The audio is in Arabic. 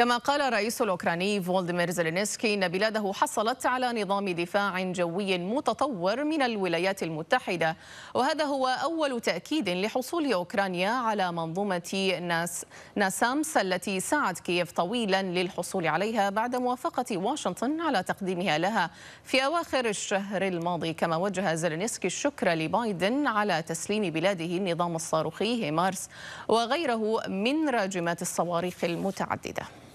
كما قال الرئيس الأوكراني فولدمير زيلينسكي أن بلاده حصلت على نظام دفاع جوي متطور من الولايات المتحدة وهذا هو أول تأكيد لحصول أوكرانيا على منظومة ناس ناسامس التي سعت كييف طويلا للحصول عليها بعد موافقة واشنطن على تقديمها لها في أواخر الشهر الماضي كما وجه زيلينسكي الشكر لبايدن على تسليم بلاده النظام الصاروخي هيمارس وغيره من راجمات الصواريخ المتعددة